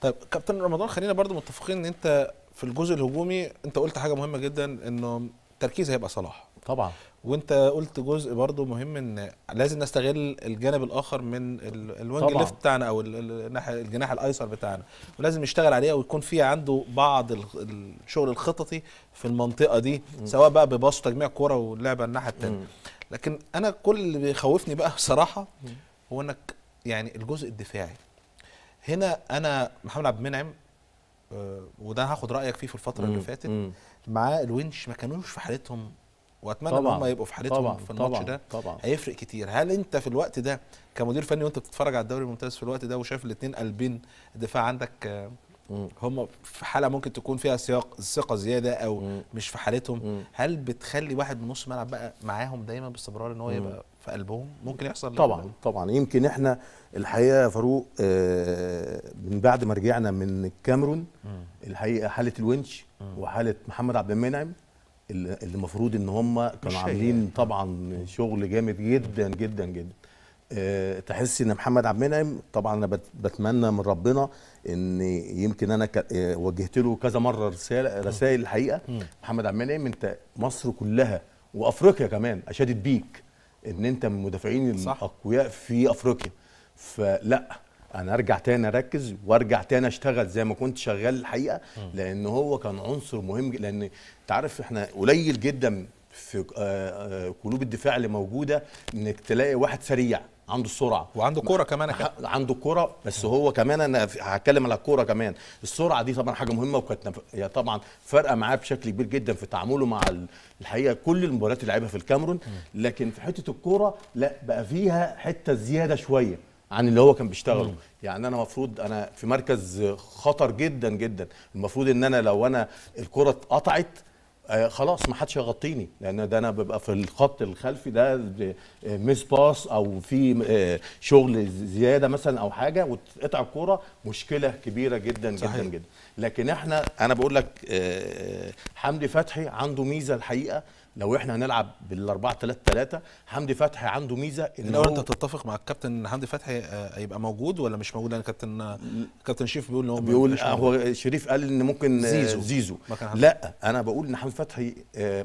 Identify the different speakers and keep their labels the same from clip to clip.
Speaker 1: طيب كابتن رمضان خلينا برضو متفقين ان انت في الجزء الهجومي انت قلت حاجه مهمه جدا انه التركيز هيبقى صلاح طبعا وانت قلت جزء برضو مهم ان لازم نستغل الجانب الاخر من الوينج ليفت بتاعنا او الناحيه الجناح الايسر بتاعنا ولازم نشتغل عليه ويكون في عنده بعض الشغل الخططي في المنطقه دي سواء بقى بباص تجميع كوره واللعبه الناحيه الثانيه لكن انا كل اللي بيخوفني بقى بصراحه هو انك يعني الجزء الدفاعي هنا انا محمد عبد المنعم آه، وده هاخد رايك فيه في الفتره مم. اللي فاتت معاه الونش ما كانوش في حالتهم واتمنى ان هم يبقوا في حالتهم طبعًا في الماتش ده طبعًا هيفرق كتير هل انت في الوقت ده كمدير فني وانت بتتفرج على الدوري الممتاز في الوقت ده وشايف الاثنين قلبين الدفاع عندك آه، هم في حاله ممكن تكون فيها سياق ثقه زياده او مش في حالتهم هل بتخلي واحد من نص الملعب بقى معاهم دايما باستمرار ان هو يبقى في قلبهم ممكن يحصل طبعا لهم.
Speaker 2: طبعا يمكن احنا الحقيقه يا فاروق آه من بعد ما رجعنا من الكاميرون الحقيقه حاله الونش وحاله محمد عبد المنعم اللي المفروض ان هم كانوا عاملين طبعا شغل جامد جدا جدا جدا آه، تحس ان محمد عبد المنعم طبعا انا بتمنى من ربنا ان يمكن انا آه، وجهت له كذا مره رساله رسائل الحقيقه محمد عبد المنعم انت مصر كلها وافريقيا كمان اشادت بيك ان انت من المدافعين الاقوياء في افريقيا فلا انا ارجع تاني اركز وارجع تاني اشتغل زي ما كنت شغال الحقيقه لان هو كان عنصر مهم لان انت عارف احنا قليل جدا في آه، آه، قلوب الدفاع اللي موجوده انك تلاقي واحد سريع عنده السرعه وعنده كوره كمان عنده كوره بس هو كمان انا هتكلم على الكوره كمان السرعه دي طبعا حاجه مهمه وكانت طبعا فارقه معاه بشكل كبير جدا في تعامله مع الحقيقه كل المباريات اللي لعبها في الكاميرون لكن في حته الكوره لا بقى فيها حته زياده شويه عن اللي هو كان بيشتغله يعني انا المفروض انا في مركز خطر جدا جدا المفروض ان انا لو انا الكره اتقطعت آه، خلاص ما حدش يغطيني لان ده انا ببقى في الخط الخلفي ده آه، ميس باس او في آه، شغل زياده مثلا او حاجه وتقطع الكوره مشكله كبيره جدا صحيح. جدا جدا لكن احنا انا بقول لك حمدي فتحي عنده
Speaker 1: ميزه الحقيقه لو احنا هنلعب بال 4 3 3 حمدي فتحي عنده ميزه ان هو انت تتفق مع الكابتن ان حمدي فتحي آه، هيبقى موجود ولا مش موجود انا كابتن آه، كابتن شريف بيقول ان هو بيقول آه، هو شريف
Speaker 2: قال ان ممكن زيزو, زيزو. لا
Speaker 1: انا بقول ان حمدي فتحي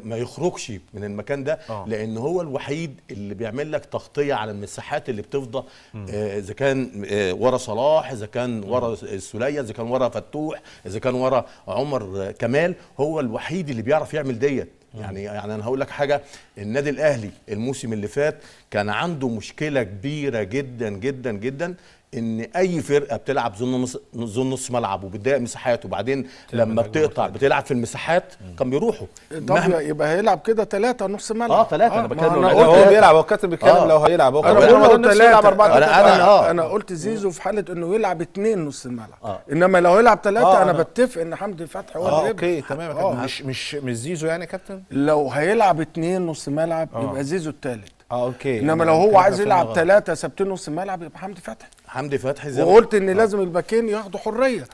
Speaker 2: ما يخرجش من المكان ده لان هو الوحيد اللي بيعمل لك تغطيه على المساحات اللي بتفضى اذا كان ورا صلاح اذا كان ورا السوليه اذا كان ورا فتوح اذا كان ورا عمر كمال هو الوحيد الوحيد اللي بيعرف يعمل ديت يعني يعني انا هقول لك حاجه النادي الاهلي الموسم اللي فات كان عنده مشكله كبيره جدا جدا جدا ان اي فرقه بتلعب زون نص زون نص ملعب وبتضيق مساحات وبعدين لما بتقطع بتلعب في المساحات كان بيروحوا طب
Speaker 3: مهما يبقى هيلعب كده ثلاثه نص ملعب اه ثلاثه آه انا بتكلم انا قلت هو بيلعب هو الكابتن بيتكلم آه لو هيلعب هو انا قلت ثلاثه انا انا آه انا قلت زيزو في حاله انه يلعب اثنين نص الملعب آه انما لو يلعب ثلاثه آه انا, بتفق ان حمدي فتحي هو آه، اللي اوكي تمام آه مش مش مش زيزو يعني يا كابتن لو هيلعب اثنين نص ملعب آه. يبقى زيزو الثالث اه اوكي انما لو هو عايز يلعب ثلاثه ثابتين نص ملعب يبقى حمدي فتحي حمدي فتحي زي وقلت ان آه. لازم الباكين ياخدوا حريه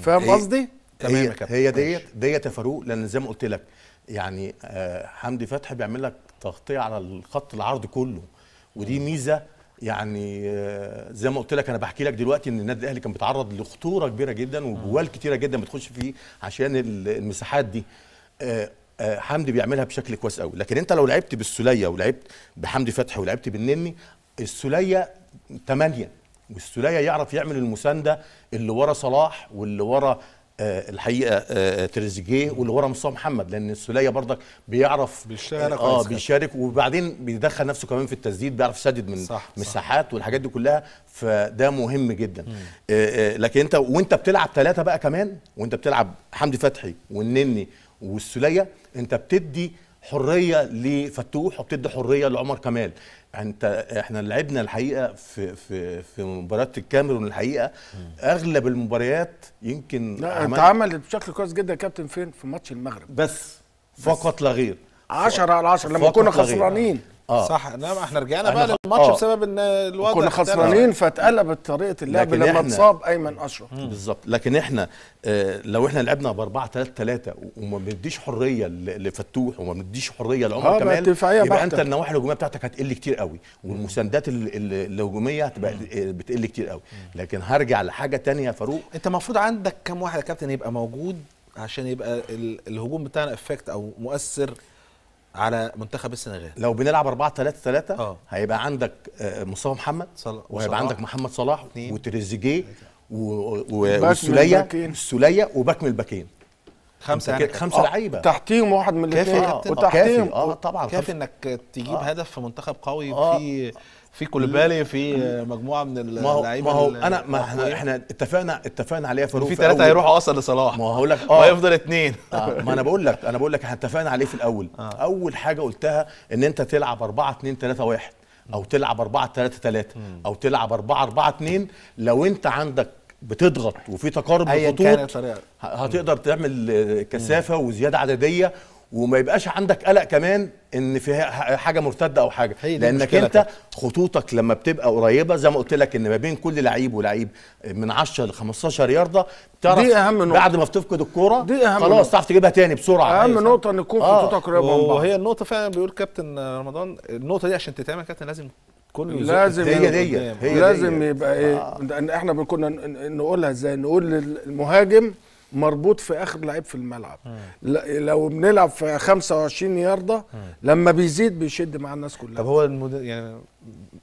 Speaker 3: فاهم قصدي؟
Speaker 2: تمام يا كابتن هي ديت ديت يا فاروق لان زي ما قلت لك يعني آه حمدي فتحي بيعمل لك تغطيه على الخط العرض كله ودي مم. ميزه يعني آه، زي ما قلت لك انا بحكي لك دلوقتي ان النادي الاهلي كان بيتعرض لخطوره كبيره جدا وجوال كتيره جدا بتخش فيه عشان المساحات دي آه، آه، حمدي بيعملها بشكل كويس قوي لكن انت لو لعبت بالسوليه ولعبت بحمدي فتحي ولعبت بالنني السوليه 8 والسولية يعرف يعمل المساندة اللي ورا صلاح واللي ورا آه، الحقيقه آه، آه، تريزيجيه واللي ورا مصطفى محمد لان السوليه برضك بيعرف بيشارك اه بيشارك وبعدين بيدخل نفسه كمان في التسديد بيعرف يسدد من صح والحاجات دي كلها فده مهم جدا آه لكن انت وانت بتلعب ثلاثه بقى كمان وانت بتلعب حمدي فتحي والنني والسوليه انت بتدي حريه لفتوح وبتدي حريه لعمر كمال انت احنا لعبنا الحقيقه في في في مباراه الكاميرون الحقيقه اغلب المباريات يمكن لا اتعمل
Speaker 3: بشكل كويس جدا كابتن فين في ماتش المغرب
Speaker 2: بس فقط لا غير
Speaker 3: 10 على 10 لما كنا خسرانين آه. صح انما احنا رجعنا بقى للماتش آه. بسبب ان الوضع كنا خسرانين فاتقلبت طريقه اللعب لما اتصاب ايمن اشرف بالظبط
Speaker 2: لكن احنا آه لو احنا لعبنا ب 4 3 3 وما بنديش حريه لفتوح وما بنديش حريه لعمر آه كمال يبقى انت النواحي الهجوميه بتاعتك هتقل كتير قوي والمساندات
Speaker 1: الهجوميه هتبقى آه، بتقل كتير قوي لكن هرجع لحاجه ثانيه يا فاروق انت المفروض عندك كم واحد يا كابتن يبقى موجود عشان يبقى الهجوم بتاعنا افكت او مؤثر على منتخب السنغال لو بنلعب 4 3 3 اه هيبقى عندك
Speaker 2: آه، مصطفى محمد صل... وهيبقى صلاح. عندك محمد صلاح وتريزيجيه والسوليه السوليه وباك من الباكين
Speaker 1: خمسه يعني خمسه آه. لعيبه تحتيهم واحد من الاثنين آه وتحتيهم اه طبعا كافي انك تجيب آه. هدف في منتخب قوي آه. في في كوليبالي في مجموعه من اللعيبه ما هو انا ما احنا, احنا اتفقنا اتفقنا عليها
Speaker 2: في في ثلاثه هيروحوا اصلا
Speaker 1: لصلاح ما هقول لك اه هيفضل
Speaker 2: اثنين آه ما انا بقول لك انا بقول لك احنا اتفقنا عليه في الاول آه. اول حاجه قلتها ان انت تلعب 4 2 3 1 او تلعب 4 3 3 او تلعب 4 4 2 لو انت عندك بتضغط وفي تقارب بخطوط هتقدر تعمل كثافه وزياده عدديه وما يبقاش عندك قلق كمان ان في حاجه مرتده او حاجه لانك انت خطوطك لما بتبقى قريبه زي ما قلت لك ان ما بين كل لعيب ولعيب من 10 ل 15 يارده
Speaker 1: بتعرف دي أهم نقطة. بعد ما بتفقد الكوره
Speaker 2: دي أهم خلاص تعرف تجيبها تاني بسرعه اهم
Speaker 1: نقطه ان تكون آه. خطوطك قريبه من بعض وهي النقطه فعلا بيقول كابتن رمضان النقطه دي عشان تتعمل كابتن لازم كل لازم هي دي هي لازم يبقى ايه
Speaker 3: آه. احنا كنا نقولها ازاي نقول للمهاجم مربوط في اخر لعيب في الملعب م. لو بنلعب في
Speaker 1: 25 يارده لما بيزيد بيشد مع الناس كلها طب هو المد... يعني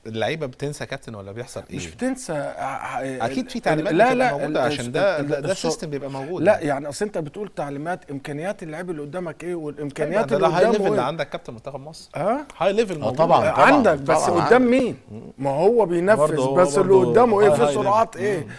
Speaker 1: اللعيبه بتنسى كابتن ولا بيحصل ايه مش
Speaker 3: بتنسى آه، آه، آه، اكيد في تعليمات لا لا موجوده عشان ده ده, ده السيستم بيبقى موجود لا يعني. يعني اصل انت بتقول تعليمات امكانيات اللعيب اللي قدامك ايه والامكانيات أيوة، اللي قدامه هاي ليفل اللي عندك
Speaker 1: كابتن منتخب مصر اه هاي ليفل موجود طبعا, طبعا عندك بس قدام مين
Speaker 3: ما هو بينفذ بس اللي قدامه ايه في سرعات
Speaker 1: ايه